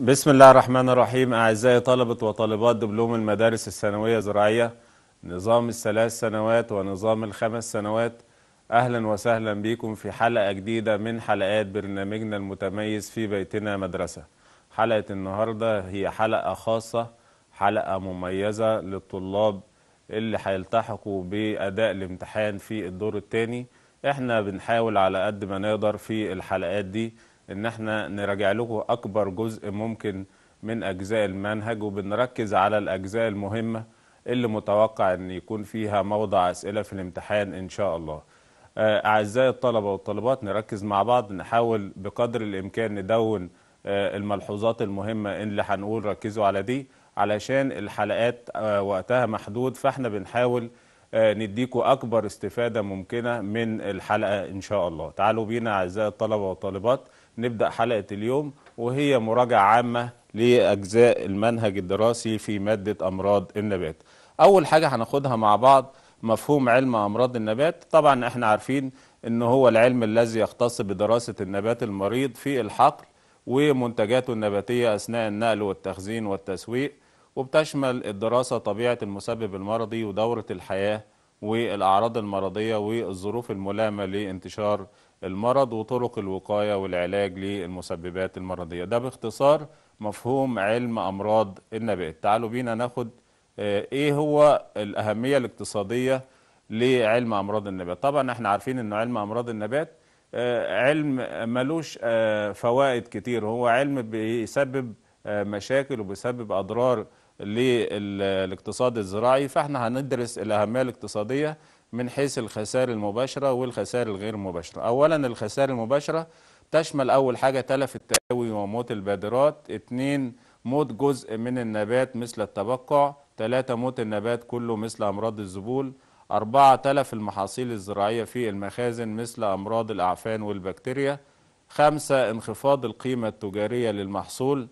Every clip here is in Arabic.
بسم الله الرحمن الرحيم أعزائي طلبة وطالبات دبلوم المدارس الثانوية الزراعية نظام الثلاث سنوات ونظام الخمس سنوات أهلا وسهلا بكم في حلقة جديدة من حلقات برنامجنا المتميز في بيتنا مدرسة حلقة النهاردة هي حلقة خاصة حلقة مميزة للطلاب اللي هيلتحقوا بأداء الامتحان في الدور الثاني احنا بنحاول على قد ما نقدر في الحلقات دي ان احنا نراجع لكم اكبر جزء ممكن من اجزاء المنهج وبنركز على الاجزاء المهمه اللي متوقع ان يكون فيها موضع اسئله في الامتحان ان شاء الله آه، اعزائي الطلبه والطالبات نركز مع بعض نحاول بقدر الامكان ندون آه، الملحوظات المهمه اللي هنقول ركزوا على دي علشان الحلقات آه، وقتها محدود فاحنا بنحاول نديكوا اكبر استفاده ممكنه من الحلقه ان شاء الله تعالوا بينا اعزائي الطلبه والطالبات نبدأ حلقة اليوم وهي مراجعة عامة لأجزاء المنهج الدراسي في مادة أمراض النبات أول حاجة هناخدها مع بعض مفهوم علم أمراض النبات طبعا احنا عارفين ان هو العلم الذي يختص بدراسة النبات المريض في الحقل ومنتجاته النباتية أثناء النقل والتخزين والتسويق وبتشمل الدراسة طبيعة المسبب المرضي ودورة الحياة والأعراض المرضية والظروف الملامة لانتشار المرض وطرق الوقاية والعلاج للمسببات المرضية ده باختصار مفهوم علم أمراض النبات تعالوا بينا ناخد آه، إيه هو الأهمية الاقتصادية لعلم أمراض النبات طبعا احنا عارفين أنه علم أمراض النبات آه، علم ملوش آه، فوائد كتير هو علم بيسبب مشاكل وبيسبب أضرار للاقتصاد الزراعي فاحنا هندرس الأهمية الاقتصادية من حيث الخسائر المباشرة والخسائر الغير مباشرة أولا الخسائر المباشرة تشمل أول حاجة تلف التلوي وموت البادرات اثنين موت جزء من النبات مثل التبقع ثلاثة موت النبات كله مثل أمراض الذبول أربعة تلف المحاصيل الزراعية في المخازن مثل أمراض الأعفان والبكتيريا خمسة انخفاض القيمة التجارية للمحصول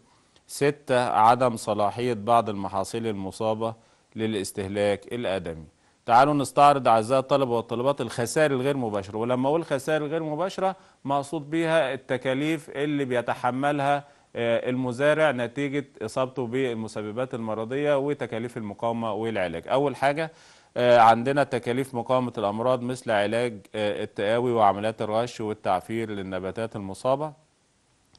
ستة عدم صلاحية بعض المحاصيل المصابة للاستهلاك الآدمي تعالوا نستعرض اعزائي الطلبه والطالبات الخسائر الغير مباشره ولما اقول خسائر غير مباشره مقصود بيها التكاليف اللي بيتحملها آه، المزارع نتيجه اصابته بالمسببات المرضيه وتكاليف المقاومه والعلاج اول حاجه آه، عندنا تكاليف مقاومه الامراض مثل علاج آه، التقاوي وعمليات الرش والتعفير للنباتات المصابه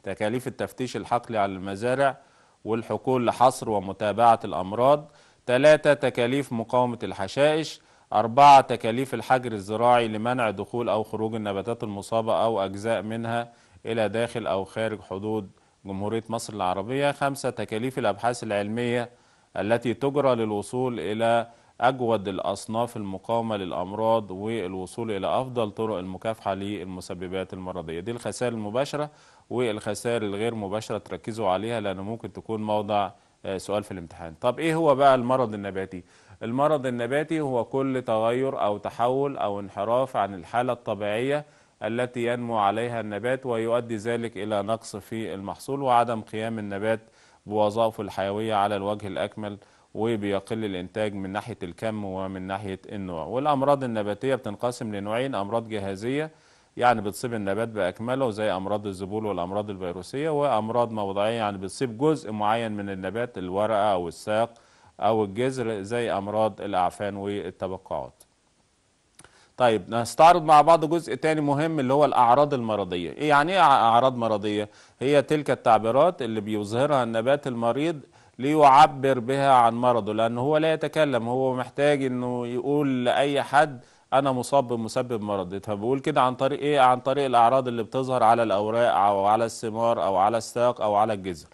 تكاليف التفتيش الحقلي على المزارع والحقول لحصر ومتابعه الامراض ثلاثة تكاليف مقاومة الحشائش أربعة تكاليف الحجر الزراعي لمنع دخول أو خروج النباتات المصابة أو أجزاء منها إلى داخل أو خارج حدود جمهورية مصر العربية خمسة تكاليف الأبحاث العلمية التي تجرى للوصول إلى أجود الأصناف المقاومة للأمراض والوصول إلى أفضل طرق المكافحة للمسببات المرضية دي الخسائر المباشرة والخسائر الغير مباشرة تركزوا عليها لأن ممكن تكون موضع آه، سؤال في الامتحان طب ايه هو بقى المرض النباتي المرض النباتي هو كل تغير او تحول او انحراف عن الحاله الطبيعيه التي ينمو عليها النبات ويؤدي ذلك الى نقص في المحصول وعدم قيام النبات بوظائفه الحيويه على الوجه الاكمل وبيقل الانتاج من ناحيه الكم ومن ناحيه النوع والامراض النباتيه بتنقسم لنوعين امراض جهازيه يعني بتصيب النبات باكمله زي امراض الذبول والامراض الفيروسيه وامراض موضعيه يعني بتصيب جزء معين من النبات الورقه او الساق او الجذر زي امراض الاعفان والتبقعات طيب نستعرض مع بعض جزء تاني مهم اللي هو الأعراض المرضية إيه يعني إيه أعراض مرضية؟ هي تلك التعبيرات اللي بيظهرها النبات المريض ليعبر بها عن مرضه لأن هو لا يتكلم هو محتاج أنه يقول لأي حد انا مصاب بمسبب مرضي طب بقول كده عن طريق ايه عن طريق الاعراض اللي بتظهر على الاوراق او على الثمار او على الساق او على الجذر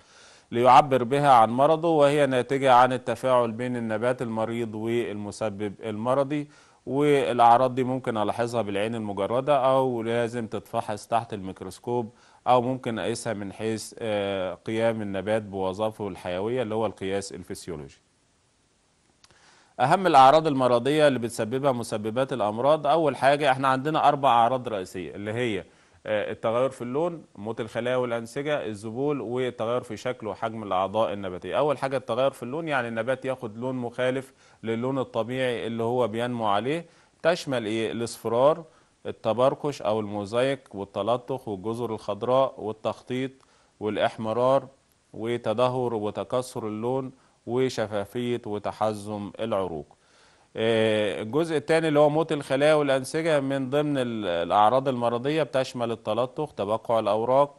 ليعبر بها عن مرضه وهي ناتجه عن التفاعل بين النبات المريض والمسبب المرضي والاعراض دي ممكن الاحظها بالعين المجرده او لازم تتفحص تحت الميكروسكوب او ممكن اقيسها من حيث آه، قيام النبات بوظائفه الحيويه اللي هو القياس الفسيولوجي اهم الاعراض المرضيه اللي بتسببها مسببات الامراض اول حاجه احنا عندنا اربع اعراض رئيسيه اللي هي آه، التغير في اللون موت الخلايا والانسجه الذبول والتغير في شكل وحجم الاعضاء النباتيه اول حاجه التغير في اللون يعني النبات ياخد لون مخالف للون الطبيعي اللي هو بينمو عليه تشمل ايه الاصفرار التبركش او الموزايك والتلطخ والجزر الخضراء والتخطيط والاحمرار وتدهور وتكسر اللون وشفافية وتحزم العروق آه، الجزء الثاني اللي هو موت الخلايا والأنسجة من ضمن الأعراض المرضية بتشمل التلطخ تبقع الأوراق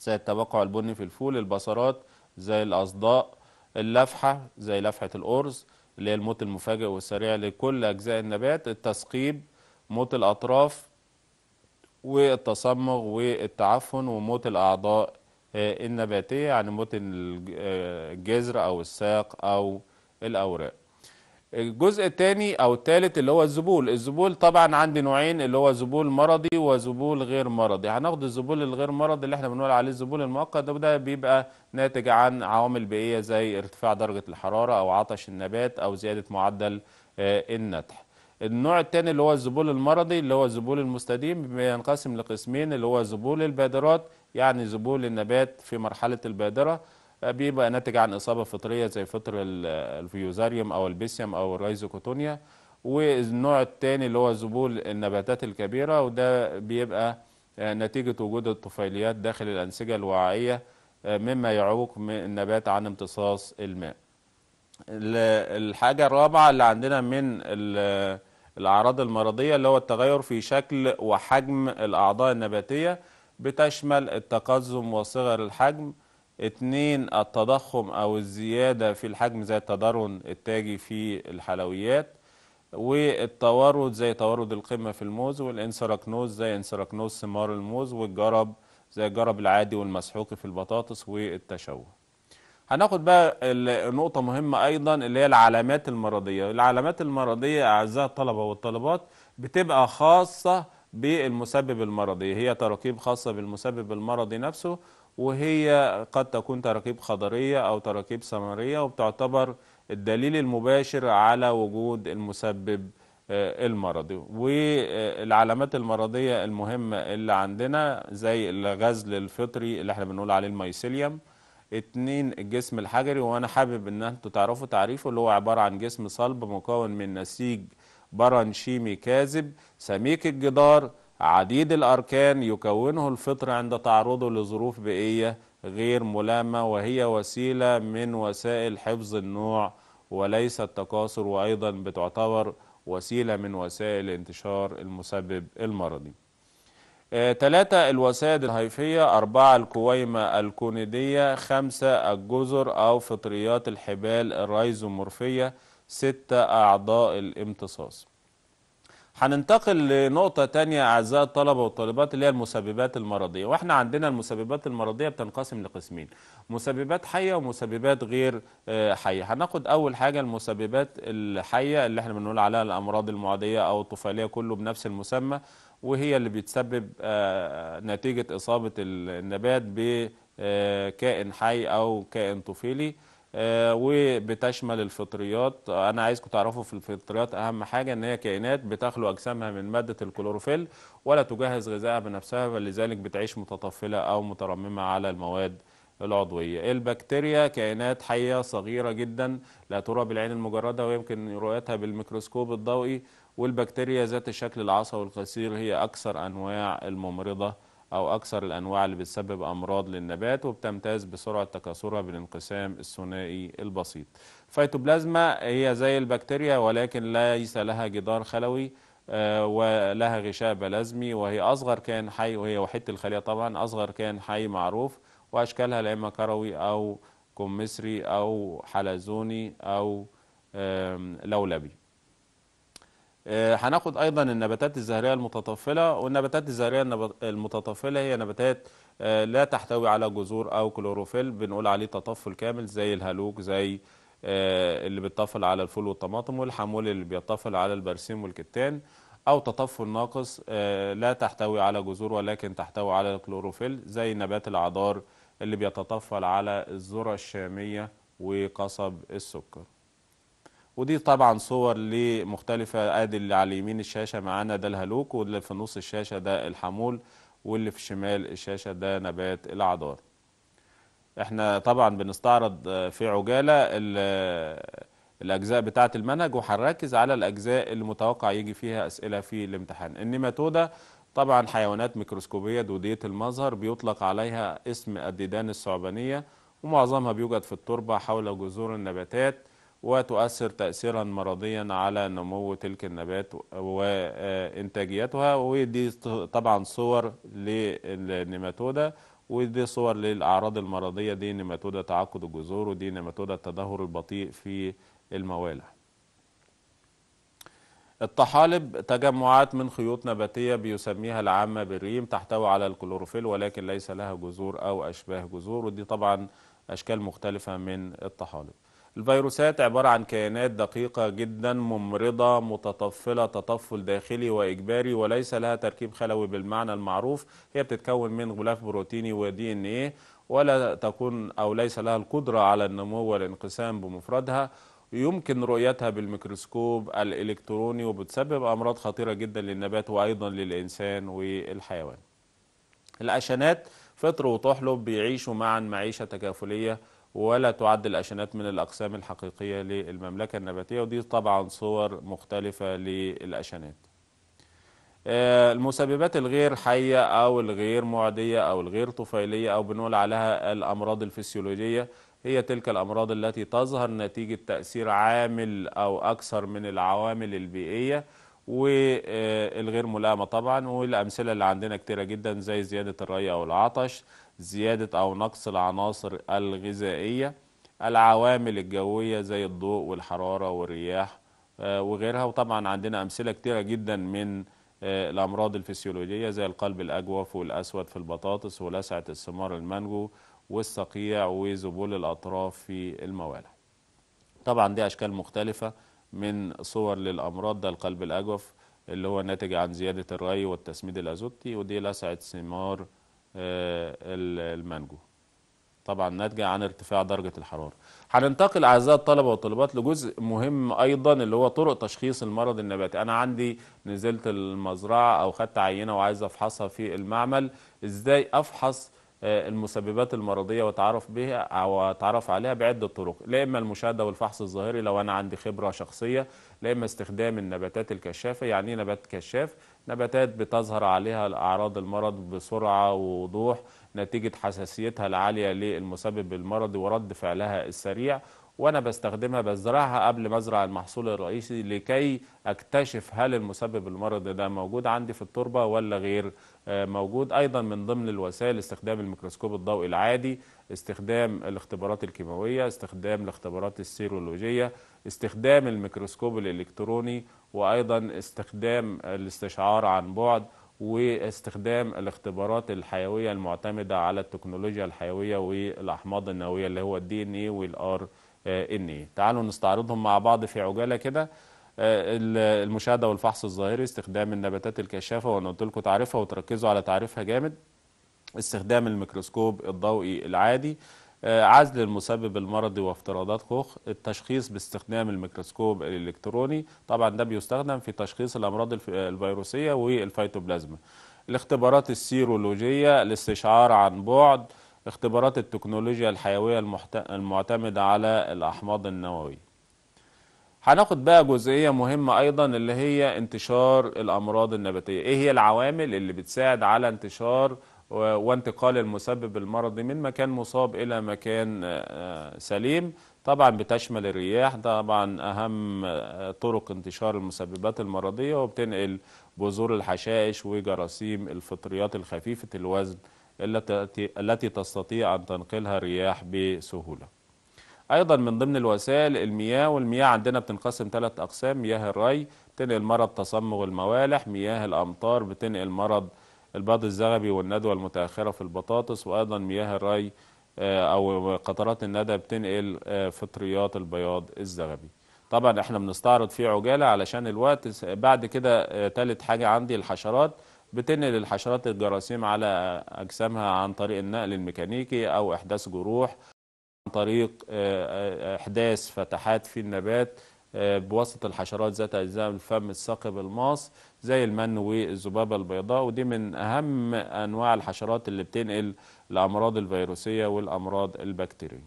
زي التبقع البني في الفول البصرات زي الأصداء اللفحة زي لفحة الأرز اللي هي الموت المفاجئ والسريع لكل أجزاء النبات التثقيب موت الأطراف والتصمغ والتعفن وموت الأعضاء آه، النباتية يعني متن آه، الجذر أو الساق أو الأوراق الجزء الثاني أو الثالث اللي هو الذبول الذبول طبعا عندي نوعين اللي هو ذبول مرضي وذبول غير مرضي هناخد الذبول الغير مرضي اللي احنا بنقول عليه الذبول المؤقت ده وده بيبقى ناتج عن عوامل بيئية زي ارتفاع درجة الحرارة أو عطش النبات أو زيادة معدل آه، النتح النوع الثاني اللي هو الذبول المرضي اللي هو الذبول المستديم بينقسم لقسمين اللي هو ذبول البادرات يعني ذبول النبات في مرحلة البادرة آه، بيبقى ناتج عن إصابة فطرية زي فطر الفيوزاريوم أو البيسيوم أو الرايزوكوتونيا والنوع الثاني اللي هو ذبول النباتات الكبيرة وده بيبقى آه، نتيجة وجود الطفيليات داخل الأنسجة الوعائية آه، مما يعوق النبات عن امتصاص الماء الحاجة الرابعة اللي عندنا من الأعراض المرضية اللي هو التغير في شكل وحجم الأعضاء النباتية بتشمل التقزم وصغر الحجم اتنين التضخم أو الزيادة في الحجم زي التدرن التاجي في الحلويات والتورد زي تورد القمة في الموز والانسراكنوز زي انسراكنوز ثمار الموز والجرب زي الجرب العادي والمسحوق في البطاطس والتشوه هناخد بقى النقطة مهمة أيضا اللي هي العلامات المرضية العلامات المرضية أعزائي الطلبة والطالبات بتبقى خاصة بالمسبب المرضي هي تراكيب خاصة بالمسبب المرضي نفسه وهي قد تكون تراكيب خضرية أو تراكيب سمرية وبتعتبر الدليل المباشر على وجود المسبب آه، المرضي والعلامات المرضية المهمة اللي عندنا زي الغزل الفطري اللي احنا بنقول عليه الميسيليوم اتنين الجسم الحجري وانا حابب ان انتوا تعرفوا تعريفه اللي هو عبارة عن جسم صلب مكون من نسيج برانشيمي كاذب سميك الجدار عديد الأركان يكونه الفطر عند تعرضه لظروف بيئية غير ملامة وهي وسيلة من وسائل حفظ النوع وليس التكاثر وأيضا بتعتبر وسيلة من وسائل انتشار المسبب المرضي ثلاثة آه، الوسائد الهيفية أربعة الكويمة الكوندية خمسة الجزر أو فطريات الحبال الرايزومورفية ستة أعضاء الامتصاص هننتقل لنقطة تانية أعزائي الطلبة والطالبات اللي هي المسببات المرضية وإحنا عندنا المسببات المرضية بتنقسم لقسمين مسببات حية ومسببات غير آه، حية هناخد أول حاجة المسببات الحية اللي احنا بنقول عليها الأمراض المعدية أو الطفيلية كله بنفس المسمى وهي اللي بتسبب آه، آه، نتيجة إصابة النبات بكائن حي أو كائن طفيلي آه، وبتشمل الفطريات انا عايزكم تعرفوا في الفطريات اهم حاجه ان هي كائنات بتخلو اجسامها من ماده الكلوروفيل ولا تجهز غذائها بنفسها ولذلك بتعيش متطفله او مترممه على المواد العضويه البكتيريا كائنات حيه صغيره جدا لا ترى بالعين المجرده ويمكن رؤيتها بالميكروسكوب الضوئي والبكتيريا ذات الشكل العصبي القصير هي أكثر أنواع الممرضة أو أكثر الأنواع اللي بتسبب أمراض للنبات وبتمتاز بسرعة تكاثرها بالانقسام الثنائي البسيط فيتوبلازما هي زي البكتيريا ولكن ليس لها جدار خلوي آه، ولها غشاء بلازمي وهي أصغر كائن حي وهي وحيدة الخلية طبعا أصغر كائن حي معروف وأشكالها لا إما كروي أو كمثري أو حلزوني أو لولبي آه، هناخد ايضا النباتات الزهريه المتطفله والنباتات الزهريه المتطفله هي نباتات آه، لا تحتوي على جذور او كلوروفيل بنقول عليه تطفل كامل زي الهالوك زي آه، اللي بيتطفل على الفول والطماطم والحمول اللي بيتطفل على البرسيم والكتان او تطفل ناقص لا تحتوي على جذور ولكن تحتوي على الكلوروفيل زي نبات العذار اللي بيتطفل على الذره الشاميه وقصب السكر ودي طبعا صور لمختلفة ادي اللي على يمين الشاشة معانا ده الهلوك واللي في نص الشاشة ده الحمول واللي في شمال الشاشة ده نبات العذار احنا طبعا بنستعرض آه، في عجالة الاجزاء بتاعة المنهج وهنركز على الاجزاء اللي متوقع يجي فيها اسئلة في الامتحان النيماتودا طبعا حيوانات ميكروسكوبية دودية المظهر بيطلق عليها اسم الديدان الثعبانية ومعظمها بيوجد في التربة حول جذور النباتات وتؤثر تأثيرا مرضيا على نمو تلك النبات وإنتاجيتها ودي طبعا صور للنيماتودا ودي صور للأعراض المرضية دي نيماتودا تعقد الجذور ودي نيماتودا التدهور البطيء في الموالح الطحالب تجمعات من خيوط نباتية بيسميها العامة بالريم تحتوي على الكلوروفيل ولكن ليس لها جذور أو أشباه جذور ودي طبعا أشكال مختلفة من الطحالب الفيروسات عبارة عن كيانات دقيقة جدا ممرضة متطفلة تطفل داخلي وإجباري وليس لها تركيب خلوي بالمعنى المعروف هي بتتكون من غلاف بروتيني ودي ان ايه ولا تكون أو ليس لها القدرة على النمو والانقسام بمفردها يمكن رؤيتها بالميكروسكوب الإلكتروني وبتسبب أمراض خطيرة جدا للنبات وأيضا للإنسان والحيوان الأشنات فطر وطحلب بيعيشوا معا معيشة تكافلية ولا تعد الأشنات من الأقسام الحقيقية للمملكة النباتية ودي طبعا صور مختلفة للأشنات آه، المسببات الغير حية أو الغير معدية أو الغير طفيلية أو بنقول عليها الأمراض الفسيولوجية هي تلك الأمراض التي تظهر نتيجة تأثير عامل أو أكثر من العوامل البيئية والغير ملائمة طبعا والأمثلة اللي عندنا كتيرة جدا زي زيادة الري أو العطش زيادة أو نقص العناصر الغذائية العوامل الجوية زي الضوء والحرارة والرياح آه، وغيرها وطبعا عندنا أمثلة كتيرة جدا من آه، الأمراض الفسيولوجية زي القلب الأجوف والأسود في البطاطس ولسعة الثمار المانجو والصقيع وذبول الأطراف في الموالح طبعا دي أشكال مختلفة من صور للأمراض ده القلب الأجوف اللي هو ناتج عن زيادة الري والتسميد الأزوتي ودي لسعة ثمار آه، المانجو طبعا ناتجة عن ارتفاع درجة الحرارة هننتقل أعزائي الطلبة والطالبات لجزء مهم أيضا اللي هو طرق تشخيص المرض النباتي أنا عندي نزلت المزرعة أو خدت عينة وعايز أفحصها في المعمل إزاي أفحص آه، المسببات المرضية واتعرف بها أو تعرف عليها بعدة طرق لا إما المشاهدة والفحص الظاهري لو أنا عندي خبرة شخصية لا إما استخدام النباتات الكشافة يعني إيه نبات كشاف نباتات بتظهر عليها أعراض المرض بسرعة ووضوح نتيجة حساسيتها العالية للمسبب المرضي ورد فعلها السريع وانا بستخدمها بزرعها قبل ما ازرع المحصول الرئيسي لكي اكتشف هل المسبب المرضي ده موجود عندي في التربه ولا غير آه، موجود ايضا من ضمن الوسائل استخدام الميكروسكوب الضوئي العادي استخدام الاختبارات الكيماويه استخدام الاختبارات السيرولوجيه استخدام الميكروسكوب الإلكتروني وأيضا استخدام الاستشعار عن بعد واستخدام الاختبارات الحيوية المعتمدة على التكنولوجيا الحيوية والأحماض النووية اللي هو الدي ان اي والار ان اي تعالوا نستعرضهم مع بعض في عجالة كده المشاهدة والفحص الظاهري استخدام النباتات الكشافة وأنا قلت لكم تعرفها وتركزوا على تعريفها جامد استخدام الميكروسكوب الضوئي العادي آه، عزل المسبب المرضي وافتراضات كوخ التشخيص باستخدام الميكروسكوب الإلكتروني طبعا ده بيستخدم في تشخيص الأمراض الفيروسية والفيتوبلازما الاختبارات السيرولوجية الاستشعار عن بعد اختبارات التكنولوجيا الحيوية المعتمدة على الأحماض النووية هناخد بقى جزئية مهمة أيضا اللي هي انتشار الأمراض النباتية إيه هي العوامل اللي بتساعد على انتشار وانتقال المسبب المرضي من مكان مصاب إلى مكان آه، آه، سليم طبعا بتشمل الرياح طبعا أهم آه، طرق انتشار المسببات المرضية وبتنقل بذور الحشائش وجراثيم الفطريات الخفيفة الوزن التي تستطيع أن تنقلها الرياح بسهولة أيضا من ضمن الوسائل المياه والمياه عندنا بتنقسم ثلاث أقسام مياه الري بتنقل مرض تصمغ الموالح مياه الأمطار بتنقل مرض البيض الزغبي والندوة المتأخرة في البطاطس وأيضا مياه الري آه، أو قطرات الندى بتنقل آه، فطريات البياض الزغبي طبعا احنا بنستعرض فيه عجالة علشان الوقت بعد كده آه، تالت حاجة عندي الحشرات بتنقل الحشرات الجراثيم على أجسامها عن طريق النقل الميكانيكي أو إحداث جروح عن طريق إحداث فتحات في النبات بواسطة الحشرات ذات أجزاء الفم الثاقب الماص زي المن والذبابة البيضاء ودي من أهم أنواع الحشرات اللي بتنقل الأمراض الفيروسية والأمراض البكتيرية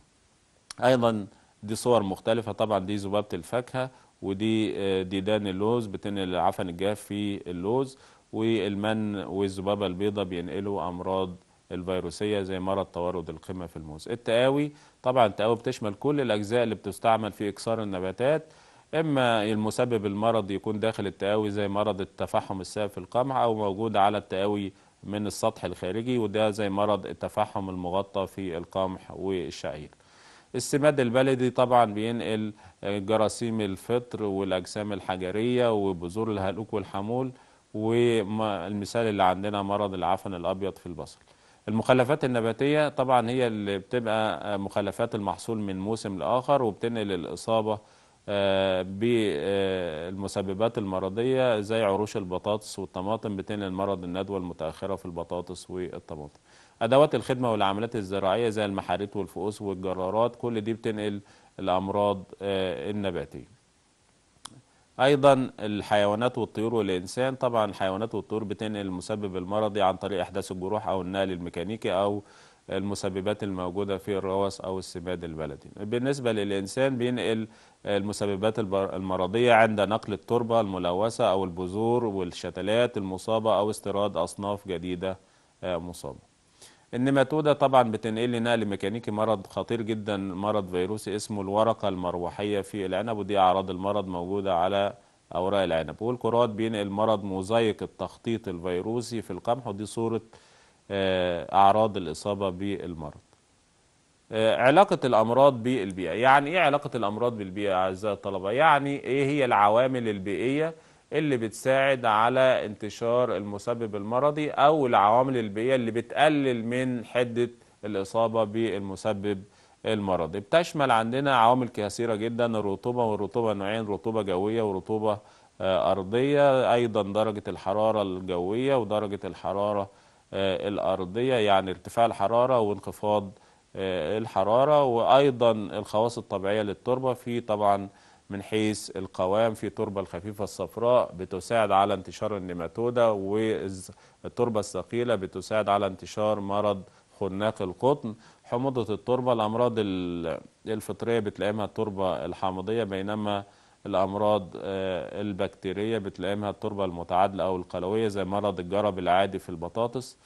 أيضا دي صور مختلفة طبعا دي ذبابة الفاكهة ودي آه، ديدان اللوز بتنقل عفن الجاف في اللوز والمن والذبابة البيضاء بينقلوا أمراض الفيروسية زي مرض توارد القمة في الموز التقاوي طبعا التقاوي بتشمل كل الأجزاء اللي بتستعمل في إكسار النباتات اما المسبب المرض يكون داخل التقاوي زي مرض التفحم السائل في القمح او موجود على التقاوي من السطح الخارجي وده زي مرض التفحم المغطى في القمح والشعير السماد البلدي طبعا بينقل جراثيم الفطر والاجسام الحجريه وبذور الهلوك والحمول والمثال اللي عندنا مرض العفن الابيض في البصل المخلفات النباتيه طبعا هي اللي بتبقى مخلفات المحصول من موسم لاخر وبتنقل الاصابه بالمسببات آه، المرضية زي عروش البطاطس والطماطم بتنقل مرض الندوة المتأخرة في البطاطس والطماطم أدوات الخدمة والعمليات الزراعية زي المحاريت والفؤوس والجرارات كل دي بتنقل الأمراض آه، النباتية ايضا الحيوانات والطيور والانسان طبعا الحيوانات والطيور بتنقل المسبب المرضي عن طريق احداث الجروح او النقل الميكانيكي او المسببات الموجودة في الروث أو السماد البلدي بالنسبة للإنسان بينقل المسببات المرضية عند نقل التربة الملوثة أو البذور والشتلات المصابة أو استيراد أصناف جديدة آه، مصابة النماتودة طبعا بتنقل لي نقل ميكانيكي مرض خطير جدا مرض فيروسي اسمه الورقة المروحية في العنب ودي أعراض المرض موجودة على أوراق العنب والكرات بينقل مرض مزيق التخطيط الفيروسي في القمح ودي صورة آه، أعراض الإصابة بالمرض آه، علاقة الأمراض بالبيئة يعني إيه علاقة الأمراض بالبيئة أعزائي الطلبة؟ يعني إيه هي العوامل البيئية اللي بتساعد على انتشار المسبب المرضي أو العوامل البيئية اللي بتقلل من حدة الإصابة بالمسبب المرضي بتشمل عندنا عوامل كثيرة جدا الرطوبة والرطوبة نوعين رطوبة جوية ورطوبة آه، أرضية أيضا درجة الحرارة الجوية ودرجة الحرارة آه، الأرضية يعني ارتفاع الحرارة وانخفاض آه، الحرارة وأيضا الخواص الطبيعية للتربة في طبعا من حيث القوام في تربة الخفيفة الصفراء بتساعد على انتشار النيماتودا والتربة الثقيلة بتساعد على انتشار مرض خناق القطن حموضة التربة الأمراض الفطرية بتلاقيها التربة الحامضية بينما الأمراض آه، البكتيرية منها التربة المتعادلة أو القلوية زي مرض الجرب العادي في البطاطس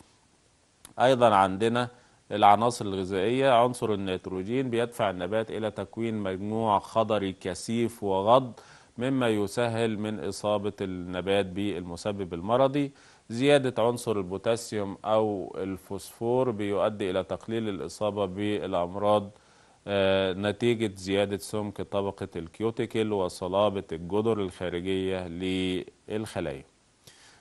أيضا عندنا العناصر الغذائية عنصر النيتروجين بيدفع النبات إلى تكوين مجموع خضري كثيف وغض مما يسهل من إصابة النبات بالمسبب المرضي زيادة عنصر البوتاسيوم أو الفوسفور بيؤدي إلى تقليل الإصابة بالأمراض آه، نتيجة زيادة سمك طبقة الكيوتيكل وصلابة الجدر الخارجية للخلايا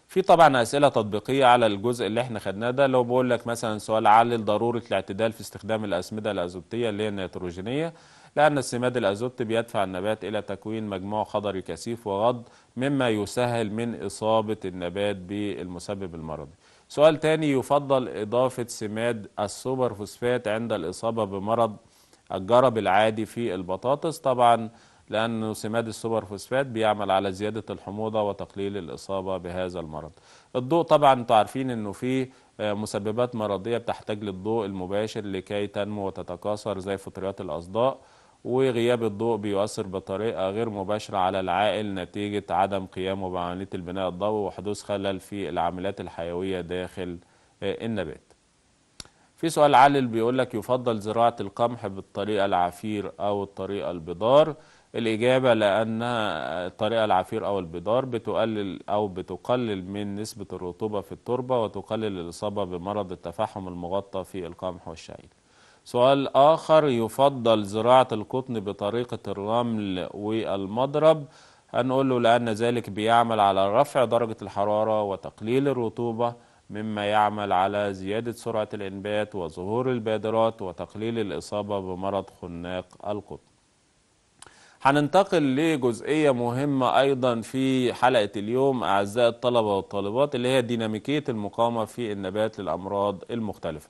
في طبعا أسئلة تطبيقية على الجزء اللي احنا خدناه ده لو بقول لك مثلا سؤال علل ضرورة الاعتدال في استخدام الأسمدة الأزوتية اللي هي النيتروجينية لأن السماد الأزوت بيدفع النبات إلى تكوين مجموع خضري كثيف وغض مما يسهل من إصابة النبات بالمسبب المرضي سؤال تاني يفضل إضافة سماد السوبر فوسفات عند الإصابة بمرض الجرب العادي في البطاطس طبعا لأن سماد السوبر فوسفات بيعمل على زيادة الحموضة وتقليل الإصابة بهذا المرض الضوء طبعا انتوا عارفين أنه فيه آه، مسببات مرضية بتحتاج للضوء المباشر لكي تنمو وتتكاثر زي فطريات الأصداء وغياب الضوء بيؤثر بطريقة غير مباشرة على العائل نتيجة عدم قيامه بعملية البناء الضوئي وحدوث خلل في العاملات الحيوية داخل آه، النبات في سؤال علل بيقول لك يفضل زراعة القمح بالطريقة العفير أو الطريقة البدار الإجابة لأن الطريقة العفير أو البدار بتقلل أو بتقلل من نسبة الرطوبة في التربة وتقلل الإصابة بمرض التفحم المغطى في القمح والشعير سؤال آخر يفضل زراعة القطن بطريقة الرمل والمضرب هنقول له لأن ذلك بيعمل على رفع درجة الحرارة وتقليل الرطوبة مما يعمل على زيادة سرعة الإنبات وظهور البادرات وتقليل الإصابة بمرض خناق القطن هننتقل لجزئية مهمة أيضا في حلقة اليوم أعزائي الطلبة والطالبات اللي هي ديناميكية المقاومة في النبات للأمراض المختلفة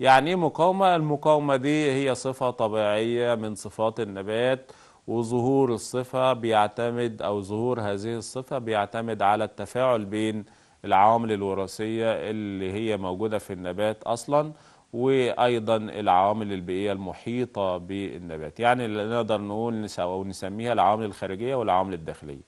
يعني إيه مقاومة؟ المقاومة دي هي صفة طبيعية من صفات النبات وظهور الصفة بيعتمد أو ظهور هذه الصفة بيعتمد على التفاعل بين العوامل الوراثية اللي هي موجودة في النبات أصلا وأيضا العوامل البيئية المحيطة بالنبات يعني اللي نقدر نقول أو نسميها العوامل الخارجية والعوامل الداخلية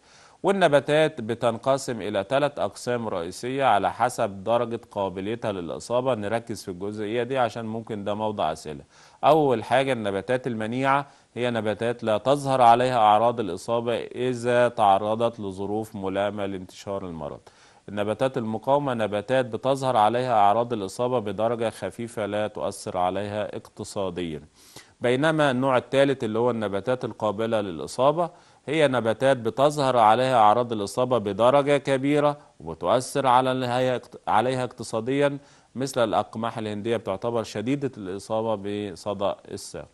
والنباتات بتنقسم إلى ثلاث أقسام رئيسية على حسب درجة قابليتها للإصابة نركز في الجزئية دي عشان ممكن ده موضع أسئلة أول حاجة النباتات المنيعة هي نباتات لا تظهر عليها أعراض الإصابة إذا تعرضت لظروف ملامة لانتشار المرض النباتات المقاومة نباتات بتظهر عليها أعراض الإصابة بدرجة خفيفة لا تؤثر عليها اقتصاديا بينما النوع الثالث اللي هو النباتات القابلة للإصابة هي نباتات بتظهر عليها أعراض الإصابة بدرجة كبيرة وتؤثر عليها اقتصاديا مثل الأقماح الهندية بتعتبر شديدة الإصابة بصدأ الساق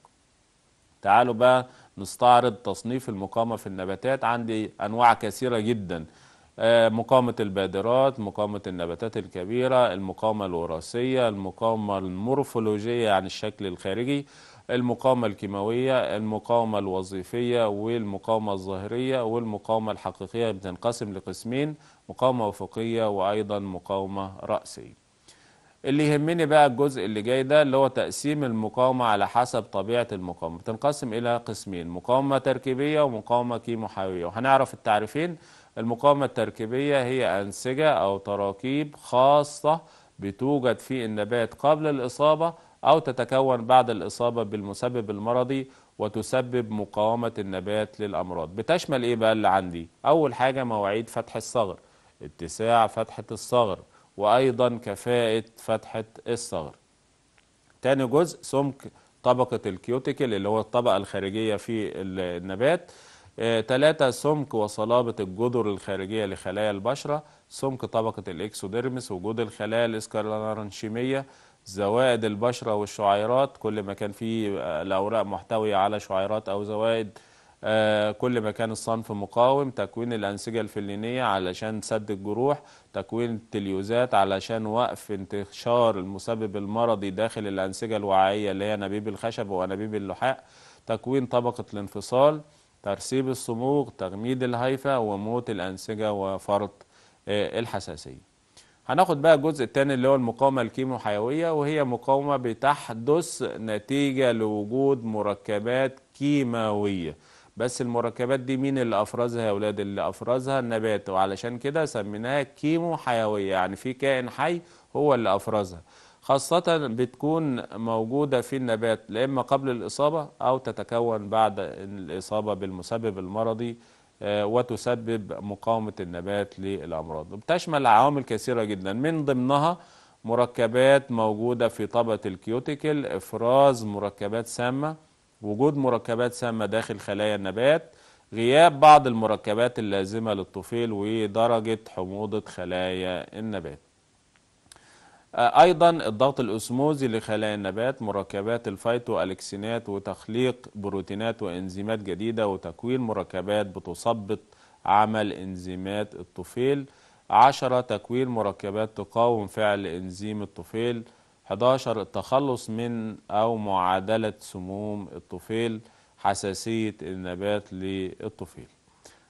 تعالوا بقى نستعرض تصنيف المقاومة في النباتات عندي أنواع كثيرة جدا آه، مقاومة البادرات مقاومة النباتات الكبيرة المقاومة الوراثية المقاومة المورفولوجية عن الشكل الخارجي المقاومة الكيماوية المقاومة الوظيفية والمقاومة الظاهرية والمقاومة الحقيقية بتنقسم لقسمين مقاومة أفقية وأيضا مقاومة رأسية اللي يهمني بقى الجزء اللي جاي ده اللي هو تقسيم المقاومة على حسب طبيعة المقاومة بتنقسم إلى قسمين مقاومة تركيبية ومقاومة كيموحيوية وهنعرف التعريفين المقاومة التركيبية هي أنسجة أو تراكيب خاصة بتوجد في النبات قبل الإصابة أو تتكون بعد الإصابة بالمسبب المرضي وتسبب مقاومة النبات للأمراض بتشمل إيه بقى اللي عندي؟ أول حاجة مواعيد فتح الثغر اتساع فتحة الثغر وأيضا كفاءة فتحة الثغر تاني جزء سمك طبقة الكيوتيكل اللي هو الطبقة الخارجية في النبات ثلاثة آه، سمك وصلابة الجدر الخارجية لخلايا البشرة سمك طبقة الإكسوديرمس وجود الخلايا الإسكرانشيمية زوائد البشرة والشعيرات كل ما كان فيه آه، الأوراق محتوية على شعيرات أو زوائد آه، كل ما كان الصنف مقاوم تكوين الأنسجة الفلينية علشان سد الجروح تكوين التليوزات علشان وقف انتشار المسبب المرضي داخل الأنسجة الوعائية اللي هي أنابيب الخشب وأنابيب اللحاء تكوين طبقة الانفصال ترسيب الصموغ تغميد الهيفا وموت الأنسجة وفرط آه، الحساسية هناخد بقى الجزء الثاني اللي هو المقاومة الكيمو حيوية وهي مقاومة بتحدث نتيجة لوجود مركبات كيماوية بس المركبات دي مين اللي أفرزها يا أولاد اللي أفرزها النبات وعلشان كده سميناها كيمو حيوية يعني في كائن حي هو اللي أفرزها خاصة بتكون موجودة في النبات لا إما قبل الإصابة أو تتكون بعد الإصابة بالمسبب المرضي آه، وتسبب مقاومة النبات للأمراض بتشمل عوامل كثيرة جدا من ضمنها مركبات موجودة في طبقة الكيوتيكل إفراز مركبات سامة وجود مركبات سامة داخل خلايا النبات غياب بعض المركبات اللازمة للطفيل ودرجة حموضة خلايا النبات آه، ايضا الضغط الاسموزي لخلايا النبات مركبات الفايتو الكسينات وتخليق بروتينات وانزيمات جديده وتكوين مركبات بتثبط عمل انزيمات الطفيل 10 تكوين مركبات تقاوم فعل انزيم الطفيل 11 التخلص من او معادله سموم الطفيل حساسيه النبات للطفيل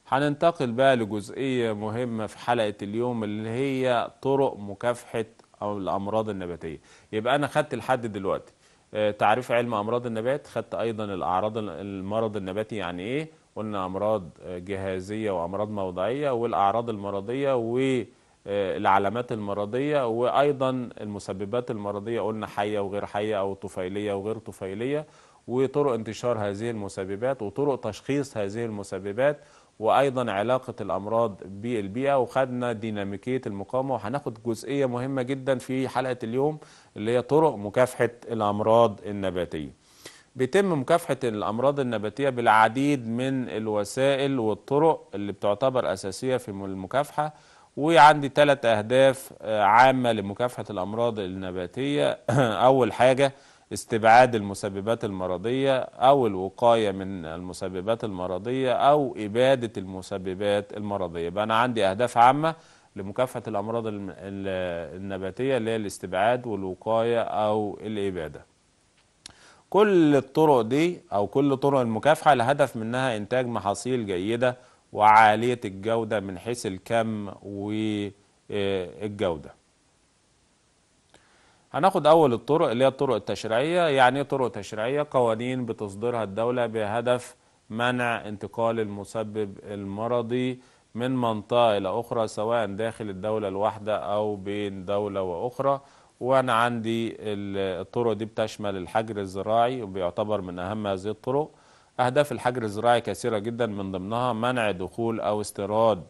هننتقل بقى لجزئيه مهمه في حلقه اليوم اللي هي طرق مكافحه او الامراض النباتيه يبقى انا خدت لحد دلوقتي آه، تعريف علم امراض النبات خدت ايضا الاعراض المرض النباتي يعني ايه قلنا امراض آه، جهازيه وامراض موضعيه والاعراض المرضيه والعلامات آه، المرضيه وايضا المسببات المرضيه قلنا حيه وغير حيه او طفيليه وغير طفيليه وطرق انتشار هذه المسببات وطرق تشخيص هذه المسببات وايضا علاقه الامراض بالبيئه وخدنا ديناميكيه المقاومه وهناخد جزئيه مهمه جدا في حلقه اليوم اللي هي طرق مكافحه الامراض النباتيه بيتم مكافحة الأمراض النباتية بالعديد من الوسائل والطرق اللي بتعتبر أساسية في المكافحة وعندي ثلاث أهداف آه، عامة لمكافحة الأمراض النباتية أول حاجة استبعاد المسببات المرضية أو الوقاية من المسببات المرضية أو إبادة المسببات المرضية يبقى أنا عندي أهداف عامة لمكافحة الأمراض النباتية اللي هي الاستبعاد والوقاية أو الإبادة كل الطرق دي أو كل طرق المكافحة الهدف منها إنتاج محاصيل جيدة وعالية الجودة من حيث الكم والجودة هناخد أول الطرق اللي هي الطرق التشريعية يعني ايه طرق تشريعية قوانين بتصدرها الدولة بهدف منع انتقال المسبب المرضي من منطقة إلى أخرى سواء داخل الدولة الواحدة أو بين دولة وأخرى وأنا عندي الطرق دي بتشمل الحجر الزراعي وبيعتبر من أهم هذه الطرق أهداف الحجر الزراعي كثيرة جدا من ضمنها منع دخول أو استيراد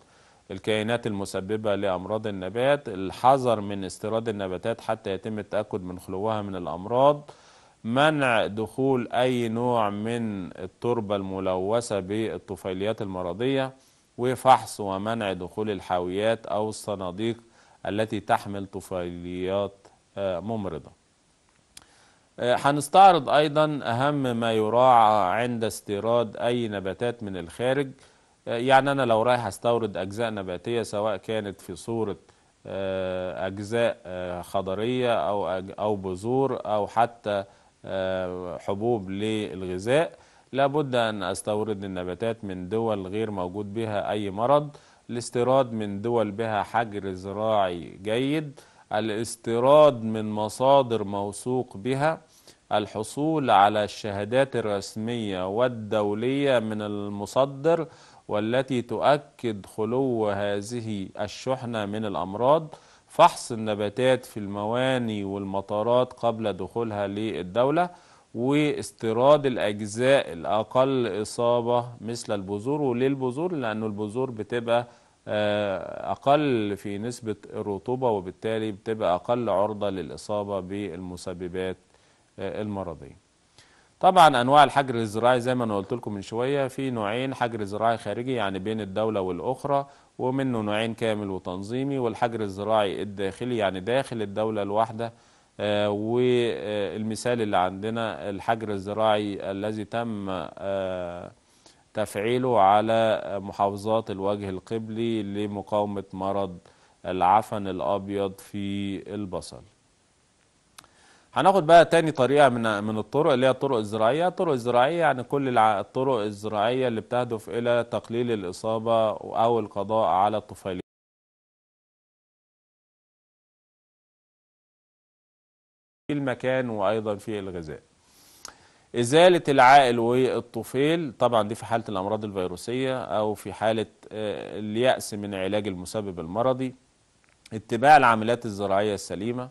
الكائنات المسببة لأمراض النبات الحذر من استيراد النباتات حتى يتم التأكد من خلوها من الأمراض منع دخول أي نوع من التربة الملوثة بالطفيليات المرضية وفحص ومنع دخول الحاويات أو الصناديق التي تحمل طفيليات آه، ممرضة آه، هنستعرض أيضا أهم ما يراعى عند استيراد أي نباتات من الخارج آه، يعني أنا لو رايح أستورد أجزاء نباتية سواء كانت في صورة آه، أجزاء آه، خضرية أو أو بذور أو حتى حبوب للغذاء لابد أن أستورد النباتات من دول غير موجود بها أي مرض الاستيراد من دول بها حجر زراعي جيد الاستيراد من مصادر موثوق بها الحصول على الشهادات الرسمية والدولية من المصدر والتي تؤكد خلو هذه الشحنة من الأمراض فحص النباتات في المواني والمطارات قبل دخولها للدولة واستيراد الأجزاء الأقل إصابة مثل البذور وللبذور البذور لأن البذور بتبقى آه، أقل في نسبة الرطوبة وبالتالي بتبقى أقل عرضة للإصابة بالمسببات آه، المرضية طبعا انواع الحجر الزراعي زي ما انا قلت لكم من شويه في نوعين حجر زراعي خارجي يعني بين الدوله والاخرى ومنه نوعين كامل وتنظيمي والحجر الزراعي الداخلي يعني داخل الدوله الواحده آه، والمثال اللي عندنا الحجر الزراعي الذي تم آه، تفعيله على محافظات الوجه القبلي لمقاومه مرض العفن الابيض في البصل هناخد بقى تاني طريقة من من الطرق اللي هي الطرق الزراعية، الطرق الزراعية يعني كل الطرق الزراعية اللي بتهدف إلى تقليل الإصابة أو القضاء على الطفيلية. في المكان وأيضا في الغذاء. إزالة العائل والطفيل طبعا دي في حالة الأمراض الفيروسية أو في حالة آه، اليأس من علاج المسبب المرضي. اتباع العمليات الزراعية السليمة.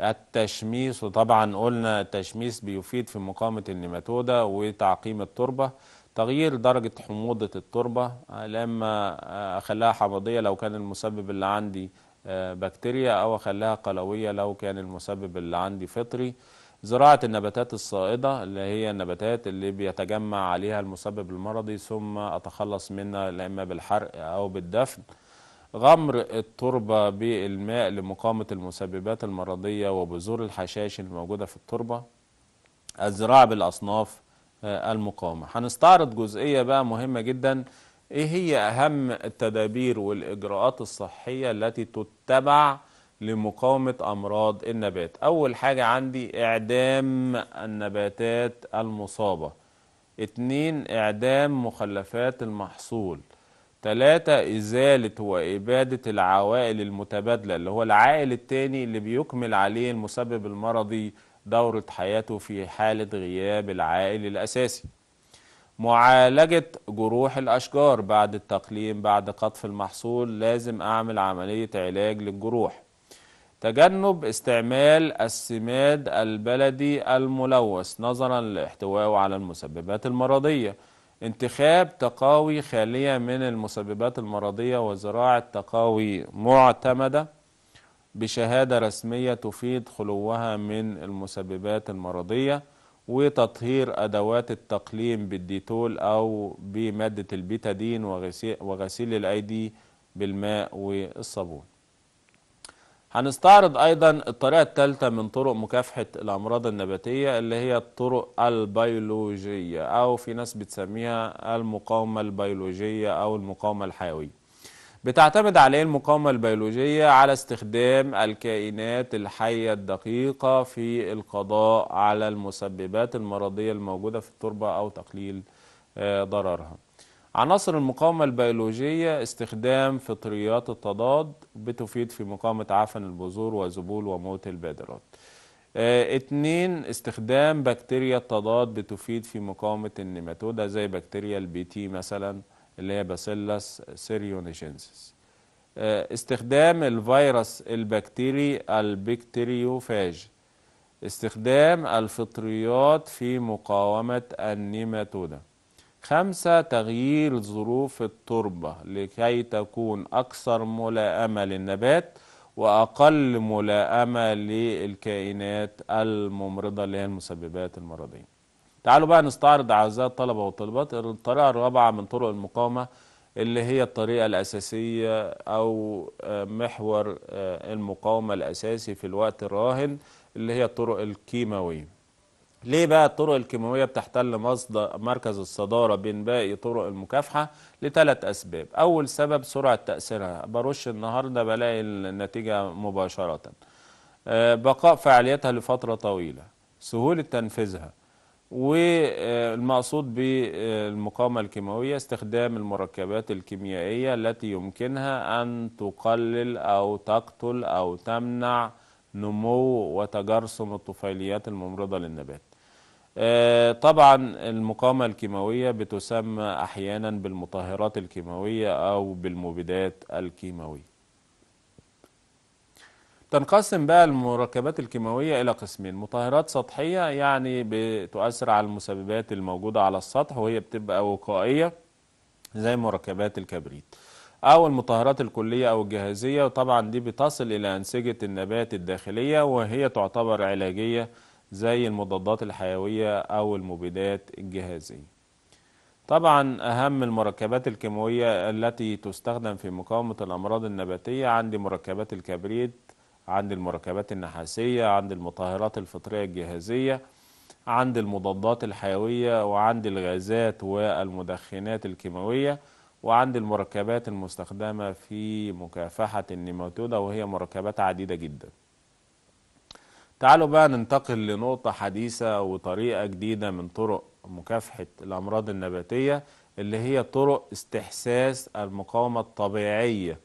التشميس وطبعا قلنا التشميس بيفيد في مقاومة النيماتودا وتعقيم التربة تغيير درجة حموضة التربة لما أخليها حمضية لو كان المسبب اللي عندي آه، بكتيريا أو أخليها قلوية لو كان المسبب اللي عندي فطري زراعة النباتات الصائدة اللي هي النباتات اللي بيتجمع عليها المسبب المرضي ثم أتخلص منها إما بالحرق أو بالدفن غمر التربة بالماء لمقاومة المسببات المرضية وبذور الحشائش الموجودة في التربة الزراعة بالأصناف آه، المقاومة هنستعرض جزئية بقى مهمة جدا ايه هي اهم التدابير والاجراءات الصحية التي تتبع لمقاومة امراض النبات اول حاجة عندي اعدام النباتات المصابة اتنين اعدام مخلفات المحصول ثلاثة إزالة وإبادة العوائل المتبادلة اللي هو العائل التاني اللي بيكمل عليه المسبب المرضي دورة حياته في حالة غياب العائل الأساسي معالجة جروح الأشجار بعد التقليم بعد قطف المحصول لازم أعمل عملية علاج للجروح تجنب استعمال السماد البلدي الملوث نظرا لاحتوائه على المسببات المرضية انتخاب تقاوي خالية من المسببات المرضية وزراعة تقاوي معتمدة بشهادة رسمية تفيد خلوها من المسببات المرضية وتطهير أدوات التقليم بالديتول أو بمادة البيتادين وغسيل الأيدي بالماء والصابون هنستعرض أيضا الطريقة الثالثة من طرق مكافحة الأمراض النباتية اللي هي الطرق البيولوجية أو في ناس بتسميها المقاومة البيولوجية أو المقاومة الحيوية بتعتمد عليه المقاومة البيولوجية على استخدام الكائنات الحية الدقيقة في القضاء على المسببات المرضية الموجودة في التربة أو تقليل آه، ضررها عناصر المقاومة البيولوجية استخدام فطريات التضاد بتفيد في مقاومة عفن البذور وذبول وموت البادرات آه، اتنين استخدام بكتيريا التضاد بتفيد في مقاومة النيماتودا زي بكتيريا البي تي مثلا اللي هي باسيلس آه، سيريونيجينسيس استخدام الفيروس البكتيري البكتيريوفاج استخدام الفطريات في مقاومة النيماتودا خمسة تغيير ظروف التربة لكي تكون أكثر ملائمة للنبات وأقل ملائمة للكائنات الممرضة اللي هي المسببات المرضية تعالوا بقى نستعرض أعزائي الطلبة والطالبات الطريقة الرابعة من طرق المقاومة اللي هي الطريقة الأساسية أو آه، محور آه، المقاومة الأساسي في الوقت الراهن اللي هي الطرق الكيماوية ليه بقى الطرق الكيماوية بتحتل مصدر مركز الصدارة بين باقي طرق المكافحة لثلاث أسباب أول سبب سرعة تأثيرها برش النهاردة بلاقي النتيجة مباشرة آه، بقاء فعاليتها لفترة طويلة سهولة تنفيذها والمقصود بالمقاومة الكيماوية استخدام المركبات الكيميائية التي يمكنها أن تقلل أو تقتل أو تمنع نمو وتجرسم الطفيليات الممرضة للنبات آه، طبعا المقاومة الكيماوية بتسمى أحيانا بالمطهرات الكيماوية أو بالمبيدات الكيماوية تنقسم بقى المركبات الكيماوية إلى قسمين مطهرات سطحية يعني بتؤثر على المسببات الموجودة على السطح وهي بتبقى وقائية زي مركبات الكبريت أو المطهرات الكلية أو الجهازية وطبعا دي بتصل إلى أنسجة النبات الداخلية وهي تعتبر علاجية زي المضادات الحيوية أو المبيدات الجهازية طبعا أهم المركبات الكيماوية التي تستخدم في مقاومة الأمراض النباتية عندي مركبات الكبريت عند المركبات النحاسية عند المطهرات الفطرية الجهازية عند المضادات الحيوية وعند الغازات والمدخنات الكيماوية وعند المركبات المستخدمة في مكافحة النيماتودة وهي مركبات عديدة جداً تعالوا بقى ننتقل لنقطة حديثة وطريقة جديدة من طرق مكافحة الأمراض النباتية اللي هي طرق استحساس المقاومة الطبيعية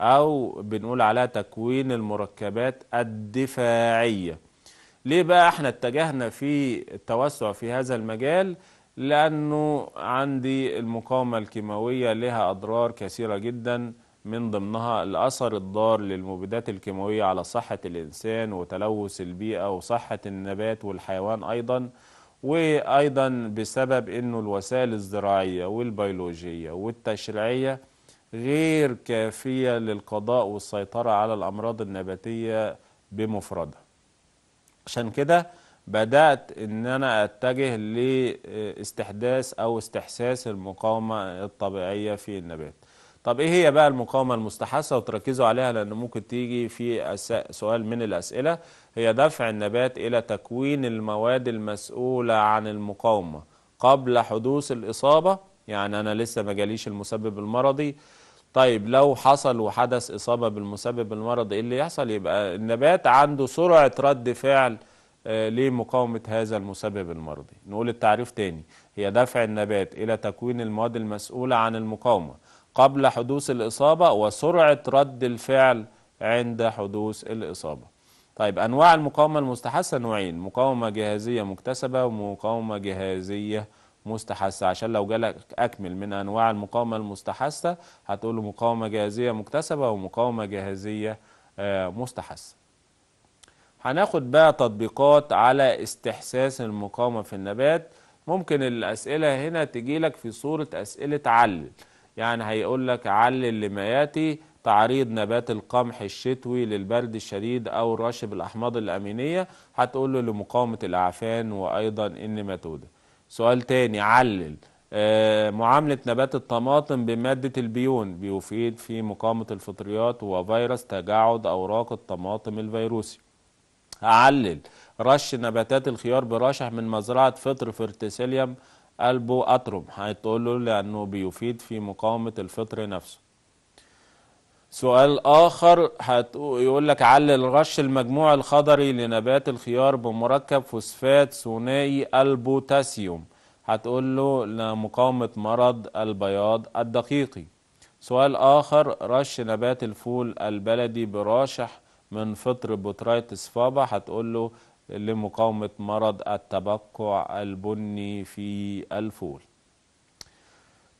أو بنقول عليها تكوين المركبات الدفاعية ليه بقى احنا اتجهنا في التوسع في هذا المجال لأنه عندي المقاومة الكيماوية لها أضرار كثيرة جدا من ضمنها الأثر الضار للمبيدات الكيماوية على صحة الإنسان وتلوث البيئة وصحة النبات والحيوان أيضا وأيضا بسبب أنه الوسائل الزراعية والبيولوجية والتشريعية غير كافية للقضاء والسيطرة على الأمراض النباتية بمفردها عشان كده بدأت أن أنا أتجه لاستحداث أو استحساس المقاومة الطبيعية في النبات طب ايه هي بقى المقاومه المستحثه وتركزوا عليها لان ممكن تيجي في سؤال من الاسئله هي دفع النبات الى تكوين المواد المسؤوله عن المقاومه قبل حدوث الاصابه يعني انا لسه ما جاليش المسبب المرضي طيب لو حصل وحدث اصابه بالمسبب المرضي ايه اللي يحصل يبقى النبات عنده سرعه رد فعل آه، لمقاومة هذا المسبب المرضي نقول التعريف تاني هي دفع النبات إلى تكوين المواد المسؤولة عن المقاومة قبل حدوث الإصابة وسرعة رد الفعل عند حدوث الإصابة طيب أنواع المقاومة المستحثة نوعين مقاومة جهازية مكتسبة ومقاومة جهازية مستحثة عشان لو جالك أكمل من أنواع المقاومة المستحثة هتقول مقاومة جهازية مكتسبة ومقاومة جهازية آه، مستحثة هناخد بقى تطبيقات على استحساس المقاومة في النبات ممكن الأسئلة هنا تجيلك في صورة أسئلة علل يعني هيقول لك علل لما ياتي تعريض نبات القمح الشتوي للبرد الشديد أو راشب الأحماض الأمينية هتقول له لمقاومة الأعفان وأيضا النماتودة سؤال تاني علل آه معاملة نبات الطماطم بمادة البيون بيفيد في مقاومة الفطريات وفيروس تجاعد أوراق الطماطم الفيروسي علل رش نباتات الخيار برشح من مزرعة فطر فرتسيليوم قلبه أطرب هتقول له لأنه بيفيد في مقاومة الفطر نفسه سؤال آخر يقول لك علل رش المجموع الخضري لنبات الخيار بمركب فوسفات ثنائي البوتاسيوم هتقول له لمقاومة مرض البياض الدقيقي سؤال آخر رش نبات الفول البلدي براشح من فطر بوترايتس فابا هتقول له لمقاومة مرض التبقع البني في الفول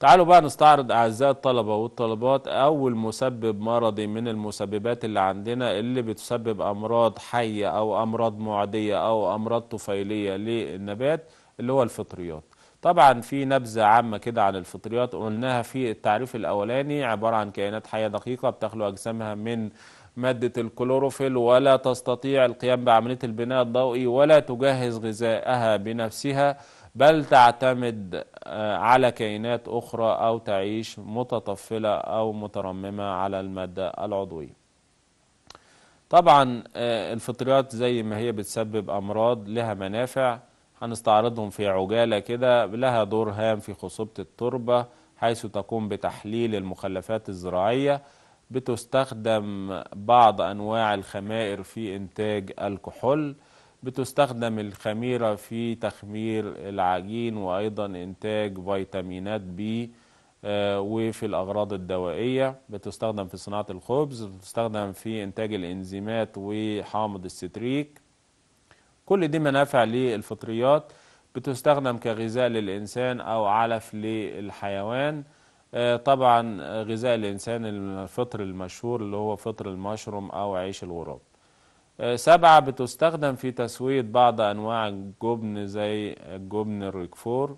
تعالوا بقى نستعرض أعزائي الطلبة والطلبات أول مسبب مرضي من المسببات اللي عندنا اللي بتسبب أمراض حية أو أمراض معدية أو أمراض طفيلية للنبات اللي هو الفطريات طبعا في نبذة عامة كده عن الفطريات قلناها في التعريف الأولاني عبارة عن كائنات حية دقيقة بتخلو أجسامها من مادة الكلوروفيل ولا تستطيع القيام بعملية البناء الضوئي ولا تجهز غذائها بنفسها بل تعتمد آه، على كائنات أخرى أو تعيش متطفلة أو مترممة على المادة العضوية طبعا آه، الفطريات زي ما هي بتسبب أمراض لها منافع هنستعرضهم في عجالة كده لها دور هام في خصوبة التربة حيث تقوم بتحليل المخلفات الزراعية بتستخدم بعض أنواع الخمائر في إنتاج الكحول بتستخدم الخميرة في تخمير العجين وأيضا إنتاج فيتامينات بي آه، وفي الأغراض الدوائية بتستخدم في صناعة الخبز بتستخدم في إنتاج الإنزيمات وحامض الستريك كل دي منافع للفطريات بتستخدم كغذاء للإنسان أو علف للحيوان آه، طبعا آه، غذاء الإنسان الفطر المشهور اللي هو فطر المشروم أو عيش الغراب آه، سبعة بتستخدم في تسوية بعض أنواع الجبن زي الجبن الريكفور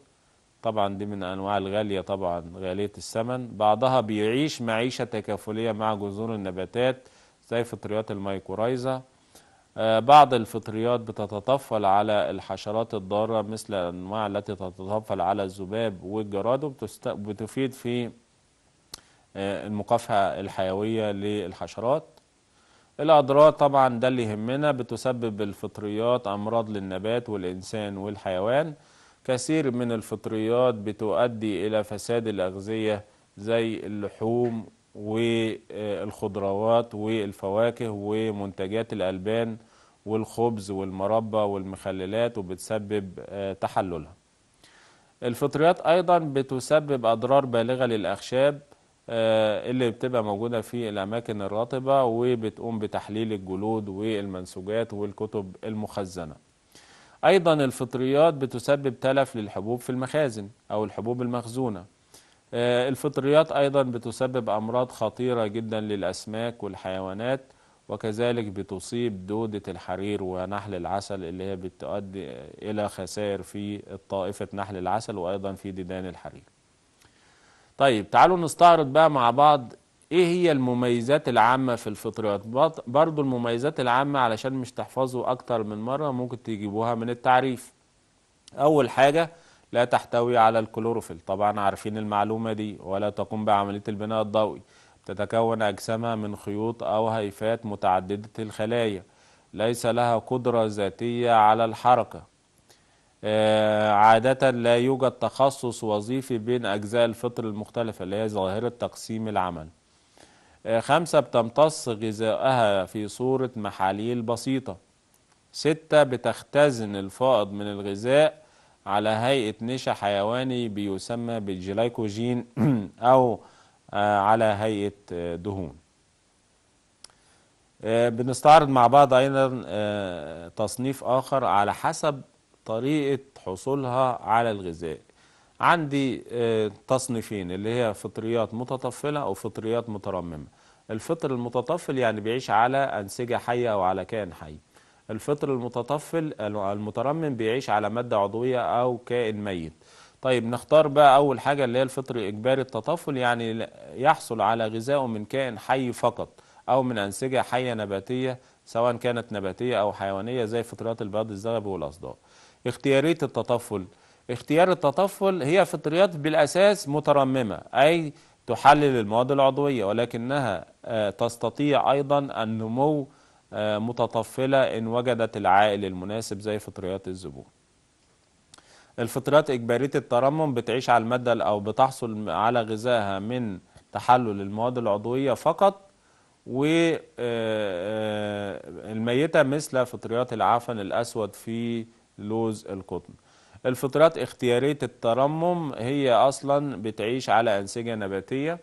طبعا دي من أنواع الغالية طبعا غالية السمن بعضها بيعيش معيشة تكافلية مع جذور النباتات زي فطريات الميكورايزا آه، بعض الفطريات بتتطفل على الحشرات الضارة مثل الأنواع التي تتطفل على الذباب والجراد وبتفيد في آه، المكافحة الحيوية للحشرات الأضرار طبعا ده اللي يهمنا بتسبب الفطريات أمراض للنبات والإنسان والحيوان كثير من الفطريات بتؤدي إلى فساد الأغذية زي اللحوم والخضروات والفواكه ومنتجات الألبان والخبز والمربى والمخللات وبتسبب آه، تحللها الفطريات أيضا بتسبب أضرار بالغة للأخشاب آه، اللي بتبقى موجودة في الأماكن الرطبة وبتقوم بتحليل الجلود والمنسوجات والكتب المخزنة أيضا الفطريات بتسبب تلف للحبوب في المخازن أو الحبوب المخزونة آه، الفطريات أيضا بتسبب أمراض خطيرة جدا للأسماك والحيوانات وكذلك بتصيب دودة الحرير ونحل العسل اللي هي بتؤدي إلى خسائر في طائفة نحل العسل وأيضا في ديدان الحرير طيب تعالوا نستعرض بقى مع بعض ايه هي المميزات العامة في الفطريات برضو المميزات العامة علشان مش تحفظوا اكتر من مرة ممكن تجيبوها من التعريف اول حاجة لا تحتوي على الكلوروفيل طبعا عارفين المعلومة دي ولا تقوم بعملية البناء الضوئي تتكون أجسامها من خيوط أو هيفات متعددة الخلايا ليس لها قدرة ذاتية على الحركة آه، عادة لا يوجد تخصص وظيفي بين أجزاء الفطر المختلفة اللي هي ظاهرة تقسيم العمل آه، خمسة بتمتص غذائها في صورة محاليل بسيطة ستة بتختزن الفائض من الغذاء على هيئة نشا حيواني بيسمى بالجلايكوجين أو آه، على هيئة آه، دهون آه، بنستعرض مع بعض أيضا تصنيف آخر على حسب طريقة حصولها على الغذاء عندي تصنيفين اللي هي فطريات متطفلة أو فطريات مترممة الفطر المتطفل يعني بيعيش على أنسجة حية أو على كائن حي الفطر المتطفل المترمم بيعيش على مادة عضوية أو كائن ميت طيب نختار بقى أول حاجة اللي هي الفطر الإجباري التطفل يعني يحصل على غذائه من كائن حي فقط أو من أنسجة حية نباتية سواء كانت نباتية أو حيوانية زي فطريات البياض الزغبي والأصداء اختيارية التطفل اختيار التطفل هي فطريات بالأساس مترممة أي تحلل المواد العضوية ولكنها آه، تستطيع أيضا النمو آه، متطفلة إن وجدت العائل المناسب زي فطريات الزبون الفطريات إجبارية الترمم بتعيش على المادة أو بتحصل على غذائها من تحلل المواد العضوية فقط والميتة آه، آه، مثل فطريات العفن الأسود في لوز القطن الفطريات اختيارية الترمم هي أصلا بتعيش على أنسجة نباتية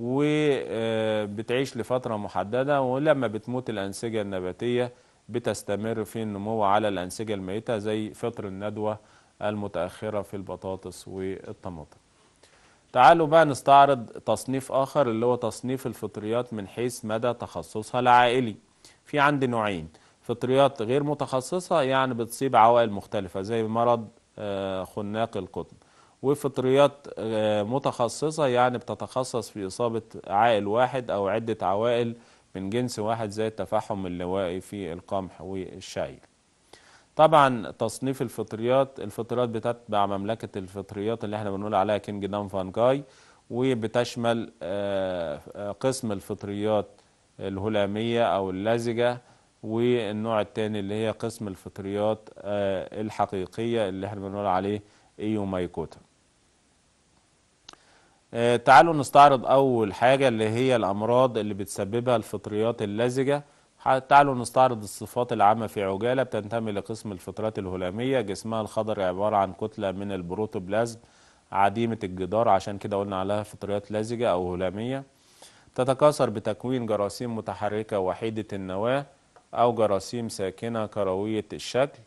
وبتعيش لفترة محددة ولما بتموت الأنسجة النباتية بتستمر في النمو على الأنسجة الميتة زي فطر الندوة المتأخرة في البطاطس والطماطم تعالوا بقى نستعرض تصنيف آخر اللي هو تصنيف الفطريات من حيث مدى تخصصها العائلي في عندي نوعين فطريات غير متخصصة يعني بتصيب عوائل مختلفة زي مرض آه، خناق القطن وفطريات آه، متخصصة يعني بتتخصص في إصابة عائل واحد أو عدة عوائل من جنس واحد زي التفاحم اللوائي في القمح والشعير طبعا تصنيف الفطريات الفطريات بتتبع مملكة الفطريات اللي احنا بنقول عليها كينج دام فانجاي وبتشمل آه، آه، قسم الفطريات الهلامية أو اللزجة والنوع الثاني اللي هي قسم الفطريات الحقيقية اللي احنا بنقول عليه ايومايكوتا آه، تعالوا نستعرض أول حاجة اللي هي الأمراض اللي بتسببها الفطريات اللزجة تعالوا نستعرض الصفات العامة في عجالة بتنتمي لقسم الفطريات الهلامية جسمها الخضر عبارة عن كتلة من البروتوبلازم عديمة الجدار عشان كده قلنا عليها فطريات لزجة أو هلامية تتكاثر بتكوين جراثيم متحركة وحيدة النواة أو جراثيم ساكنة كروية الشكل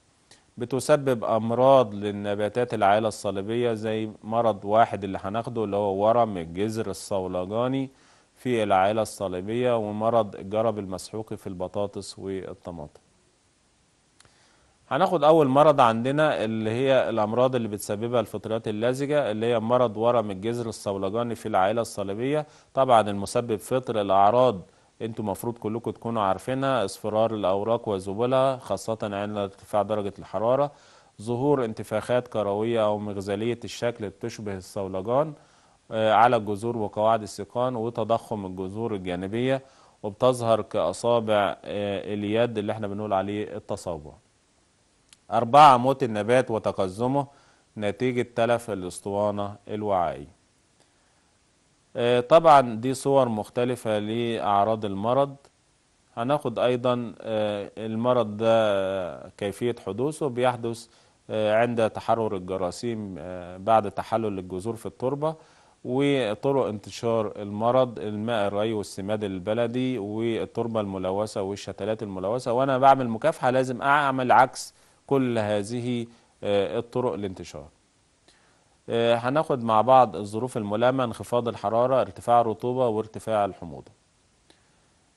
بتسبب امراض للنباتات العائله الصليبيه زي مرض واحد اللي هناخده اللي هو ورم الجذر الصولجاني في العائله الصليبيه ومرض الجرب المسحوقي في البطاطس والطماطم هناخد اول مرض عندنا اللي هي الامراض اللي بتسببها الفطريات اللزجه اللي هي مرض ورم الجذر الصولجاني في العائله الصليبيه طبعا المسبب فطر الاعراض انتم المفروض كلكم تكونوا عارفينها اصفرار الاوراق وذبولها خاصه عند ارتفاع درجه الحراره ظهور انتفاخات كرويه او مغزليه الشكل بتشبه الصولجان آه، على الجذور وقواعد السيقان وتضخم الجذور الجانبيه وبتظهر كأصابع آه، اليد اللي احنا بنقول عليه التصابع أربعة موت النبات وتقزمه نتيجة تلف الأسطوانة الوعائي آه، طبعا دي صور مختلفة لأعراض المرض هناخد أيضا آه، المرض ده آه، كيفية حدوثه بيحدث عند تحرر الجراثيم بعد تحلل الجذور في التربة وطرق انتشار المرض الماء الري والسماد البلدي والتربة الملوثة والشتلات الملوثة وأنا بعمل مكافحة لازم أعمل عكس كل هذه الطرق الانتشار آه، هناخد مع بعض الظروف الملامة انخفاض الحرارة ارتفاع الرطوبة وارتفاع الحموضة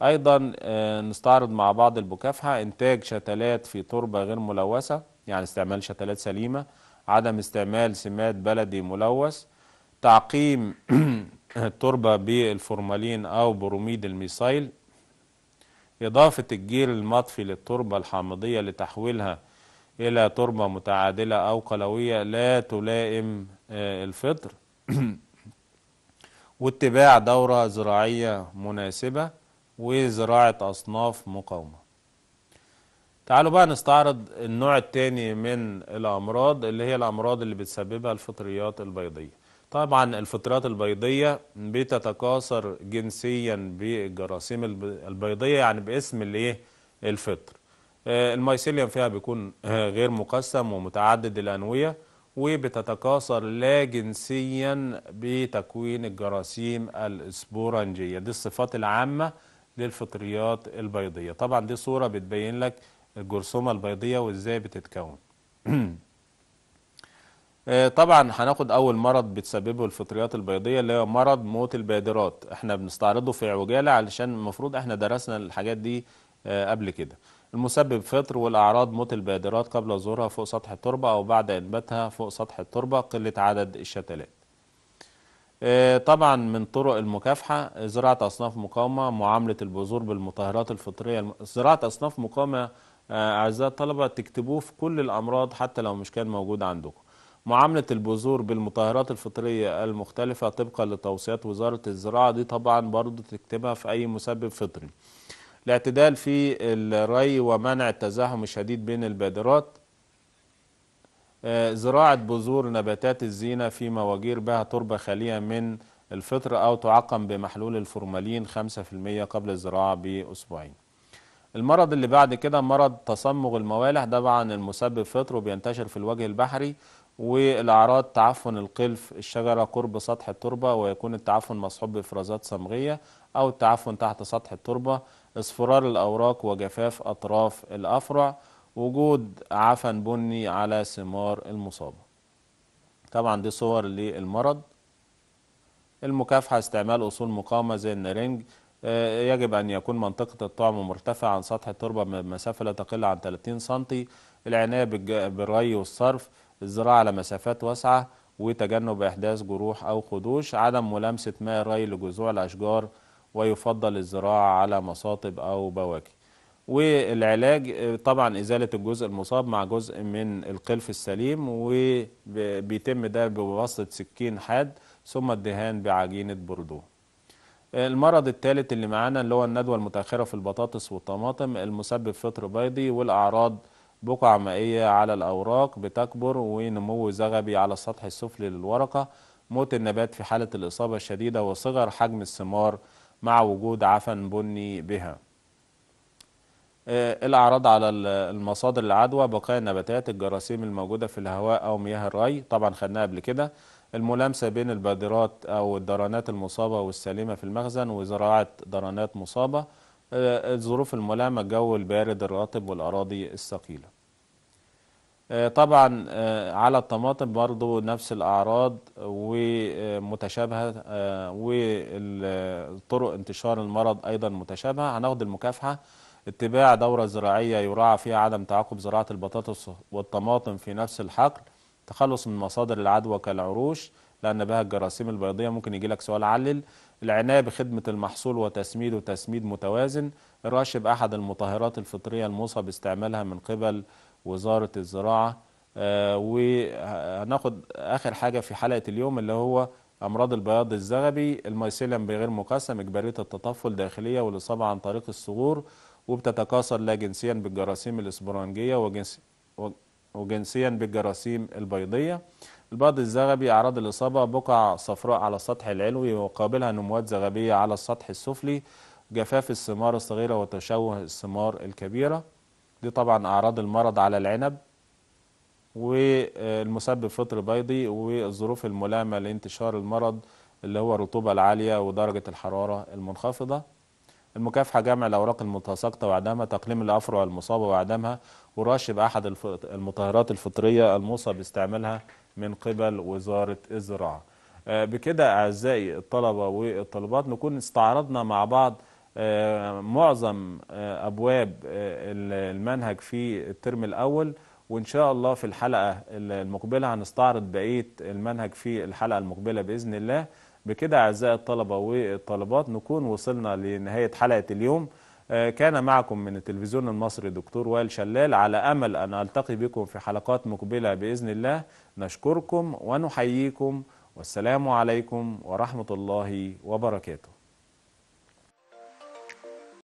أيضا آه، نستعرض مع بعض المكافحه إنتاج شتلات في تربة غير ملوثة يعني استعمال شتلات سليمة عدم استعمال سماد بلدي ملوث تعقيم التربة بالفورمالين أو بروميد الميثايل إضافة الجير المطفي للتربة الحامضية لتحويلها إلى تربة متعادلة أو قلوية لا تلائم آه، الفطر واتباع دورة زراعية مناسبة وزراعة أصناف مقاومة تعالوا بقى نستعرض النوع الثاني من الأمراض اللي هي الأمراض اللي بتسببها الفطريات البيضية طبعا الفطريات البيضية بتتكاثر جنسيا بالجراثيم البيضية يعني باسم الايه الفطر آه، الميسيليوم فيها بيكون آه، غير مقسم ومتعدد الأنوية وبتتكاثر لا جنسيا بتكوين الجراثيم الاسبورنجيه دي الصفات العامه للفطريات البيضيه طبعا دي صوره بتبين لك الجرثومه البيضيه وازاي بتتكون آه، طبعا هناخد اول مرض بتسببه الفطريات البيضيه اللي هو مرض موت البادرات احنا بنستعرضه في عجاله علشان المفروض احنا درسنا الحاجات دي آه، قبل كده المسبب فطر والأعراض موت البادرات قبل ظهورها فوق سطح التربة أو بعد إنباتها فوق سطح التربة قلة عدد الشتلات آه، طبعا من طرق المكافحة زراعة أصناف مقاومة معاملة البذور بالمطهرات الفطرية زراعة أصناف مقاومة آه، أعزائي الطلبة تكتبوه في كل الأمراض حتى لو مش كان موجود عندكم معاملة البذور بالمطهرات الفطرية المختلفة طبقا لتوصيات وزارة الزراعة دي طبعا برضو تكتبها في أي مسبب فطري الاعتدال في الري ومنع التزاحم الشديد بين البادرات آه، زراعة بذور نباتات الزينة في مواجير بها تربة خالية من الفطر أو تعقم بمحلول الفورمالين 5% قبل الزراعة بأسبوعين المرض اللي بعد كده مرض تصمغ الموالح ده طبعا المسبب فطر وبينتشر في الوجه البحري والأعراض تعفن القلف الشجرة قرب سطح التربة ويكون التعفن مصحوب بإفرازات صمغية أو التعفن تحت سطح التربة اصفرار الأوراق وجفاف أطراف الأفرع وجود عفن بني على ثمار المصابة طبعا دي صور للمرض المكافحة استعمال أصول مقاومة زي النرنج آه، يجب أن يكون منطقة الطعم مرتفعة عن سطح التربة بمسافة لا تقل عن 30 سنتي العناية بالري والصرف الزراعة على مسافات واسعة وتجنب إحداث جروح أو خدوش عدم ملامسة ماء الري لجذوع الأشجار ويفضل الزراعة على مصاطب أو بواكي والعلاج طبعا إزالة الجزء المصاب مع جزء من القلف السليم وبيتم ده بواسطة سكين حاد ثم الدهان بعجينة بردو المرض الثالث اللي معانا اللي هو الندوة المتأخرة في البطاطس والطماطم المسبب فطر بيضي والأعراض بقع مائية على الأوراق بتكبر ونمو زغبي على السطح السفلي للورقة موت النبات في حالة الإصابة الشديدة وصغر حجم الثمار مع وجود عفن بني بها آه، الاعراض على المصادر العدوى بقايا النباتات الجراثيم الموجوده في الهواء او مياه الري طبعا خدناها قبل كده الملامسه بين البادرات او الدرانات المصابه والسليمه في المخزن وزراعه درانات مصابه آه، الظروف الملامه الجو البارد الرطب والاراضي الثقيله آه، طبعا آه، على الطماطم برضو نفس الأعراض ومتشابهة آه، والطرق انتشار المرض أيضا متشابهة هناخد المكافحة اتباع دورة زراعية يراعى فيها عدم تعاقب زراعة البطاطس والطماطم في نفس الحقل تخلص من مصادر العدوى كالعروش لأن بها الجراثيم البيضية ممكن يجي لك سؤال علل العناية بخدمة المحصول وتسميده تسميد متوازن الرش بأحد المطهرات الفطرية الموصى باستعمالها من قبل وزاره الزراعه آه، وهناخد اخر حاجه في حلقه اليوم اللي هو امراض البياض الزغبي الميسيليم بغير مقسم اجباريه التطفل داخليه والاصابه عن طريق الصغور وبتتكاثر لا جنسيا بالجراثيم الاسبرانجيه وجنس وجنسيا بالجراثيم البيضيه البياض الزغبي أعراض الإصابة بقع صفراء على السطح العلوي وقابلها نموات زغبية على السطح السفلي جفاف الثمار الصغيرة وتشوه الثمار الكبيرة دي طبعا أعراض المرض على العنب والمسبب فطر بيضي والظروف الملامة لانتشار المرض اللي هو الرطوبة العالية ودرجة الحرارة المنخفضة المكافحة جمع الأوراق المتساقطة وعدمها تقليم الأفرع المصابة وعدمها ورشب أحد المطهرات الفطرية الموصى باستعمالها من قبل وزارة الزراعة آه، بكده أعزائي الطلبة والطالبات نكون استعرضنا مع بعض آه، معظم آه، أبواب آه، المنهج في الترم الأول وإن شاء الله في الحلقة المقبلة هنستعرض بقية المنهج في الحلقة المقبلة بإذن الله بكده أعزائي الطلبة والطلبات نكون وصلنا لنهاية حلقة اليوم كان معكم من التلفزيون المصري دكتور وائل شلال على أمل أن ألتقي بكم في حلقات مقبلة بإذن الله نشكركم ونحييكم والسلام عليكم ورحمة الله وبركاته